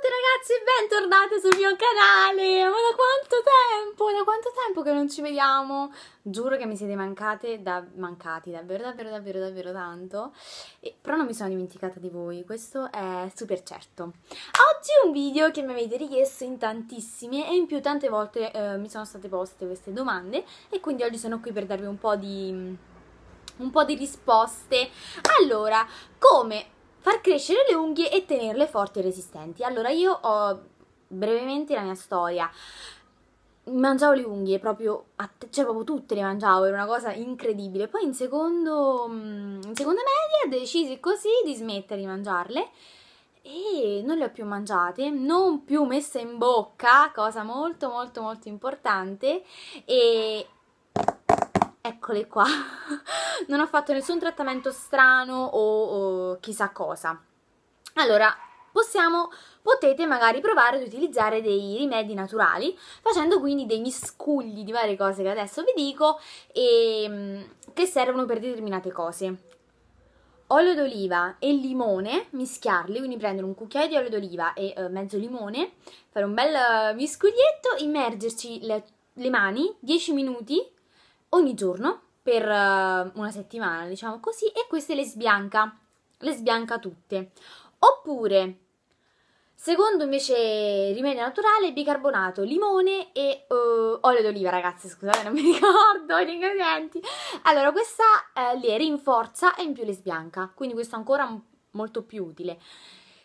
tutti ragazzi e bentornati sul mio canale Ma da quanto tempo, da quanto tempo che non ci vediamo Giuro che mi siete mancate, da, mancati davvero davvero davvero davvero tanto e, Però non mi sono dimenticata di voi, questo è super certo Oggi un video che mi avete richiesto in tantissime e in più tante volte eh, mi sono state poste queste domande E quindi oggi sono qui per darvi un po' di... Un po' di risposte Allora, come Far crescere le unghie e tenerle forti e resistenti. Allora io ho brevemente la mia storia. Mangiavo le unghie proprio, cioè proprio tutte le mangiavo, era una cosa incredibile. Poi in, secondo, mm, in seconda media decisi così di smettere di mangiarle e non le ho più mangiate, non più messe in bocca, cosa molto molto molto importante e eccole qua, non ho fatto nessun trattamento strano o, o chissà cosa. Allora, possiamo, potete magari provare ad utilizzare dei rimedi naturali, facendo quindi dei miscugli di varie cose che adesso vi dico e mm, che servono per determinate cose. Olio d'oliva e limone, mischiarli, quindi prendere un cucchiaio di olio d'oliva e eh, mezzo limone, fare un bel miscuglietto, eh, immergerci le, le mani 10 minuti ogni giorno per eh, una settimana, diciamo così, e queste le sbianca, le sbianca tutte. Oppure, secondo invece rimedio naturale, bicarbonato, limone e uh, olio d'oliva, ragazzi, scusate, non mi ricordo gli ingredienti. Allora, questa uh, eh, le rinforza e in più le sbianca, quindi questo è ancora molto più utile.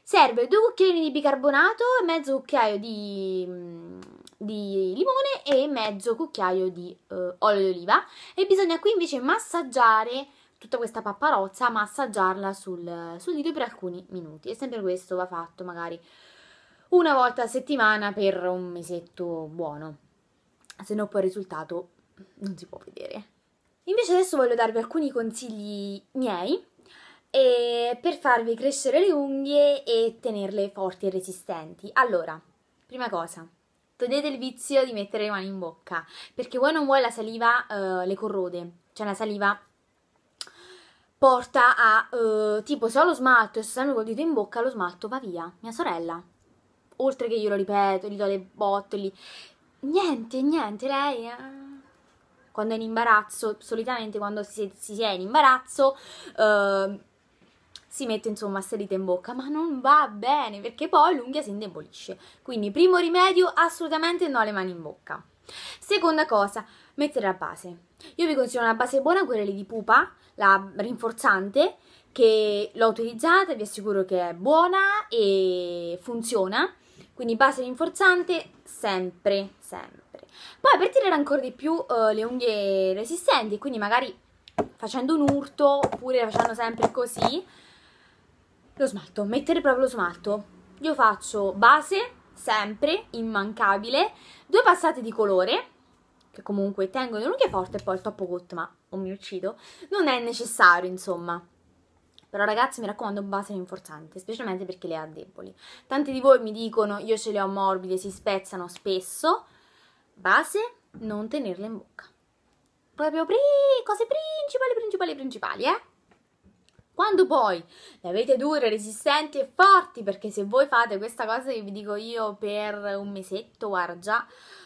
Serve due cucchiaini di bicarbonato e mezzo cucchiaio di mm, di limone e mezzo cucchiaio di eh, olio d'oliva e bisogna qui invece massaggiare tutta questa papparozza, massaggiarla sul, sul dito per alcuni minuti e sempre questo va fatto magari una volta a settimana per un mesetto buono, se no poi il risultato non si può vedere. Invece adesso voglio darvi alcuni consigli miei per farvi crescere le unghie e tenerle forti e resistenti. Allora, prima cosa, togliete il vizio di mettere le mani in bocca, perché voi non vuoi la saliva uh, le corrode, cioè la saliva porta a uh, tipo se ho lo smalto e sto sempre col dito in bocca lo smalto va via, mia sorella. Oltre che io lo ripeto, gli do le botte, gli... niente, niente, lei... Eh quando è in imbarazzo, solitamente quando si, si è in imbarazzo, eh, si mette insomma salita in bocca, ma non va bene perché poi l'unghia si indebolisce. Quindi primo rimedio assolutamente no le mani in bocca. Seconda cosa, mettere la base. Io vi consiglio una base buona, quella di pupa, la rinforzante, che l'ho utilizzata, vi assicuro che è buona e funziona. Quindi base rinforzante sempre, sempre. Poi per tirare ancora di più uh, le unghie resistenti, quindi magari facendo un urto oppure facendo sempre così, lo smalto, mettere proprio lo smalto. Io faccio base, sempre, immancabile, due passate di colore, che comunque tengo le forte e poi il top coat, ma o mi uccido, non è necessario, insomma. Però ragazzi mi raccomando base rinforzante, specialmente perché le ha deboli. Tanti di voi mi dicono io ce le ho morbide, si spezzano spesso. Base, non tenerle in bocca. Proprio pri cose principali, principali, principali, eh? Quando poi le avete dure, resistenti e forti, perché se voi fate questa cosa che vi dico io per un mesetto, guarda già,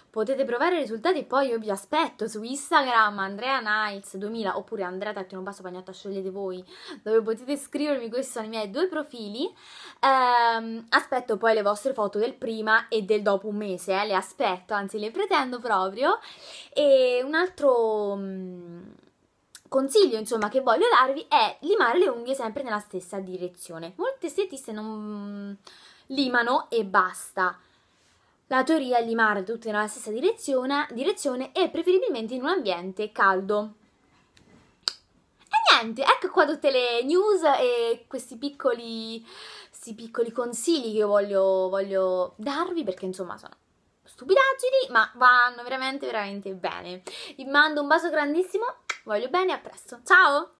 potete provare i risultati e poi io vi aspetto su Instagram Andrea Niles 2000 oppure Andrea non Basso Pagnotta scegliete voi dove potete scrivermi, questi sono i miei due profili ehm, aspetto poi le vostre foto del prima e del dopo un mese, eh, le aspetto, anzi le pretendo proprio e un altro... Mh, mm, consiglio insomma che voglio darvi è limare le unghie sempre nella stessa direzione. Molte estetiste non limano e basta. La teoria è limare tutte nella stessa direzione, direzione e preferibilmente in un ambiente caldo. E niente, ecco qua tutte le news e questi piccoli, questi piccoli consigli che io voglio, voglio darvi perché insomma sono stupidaggini ma vanno veramente veramente bene. Vi mando un bacio grandissimo voglio bene a presto. Ciao!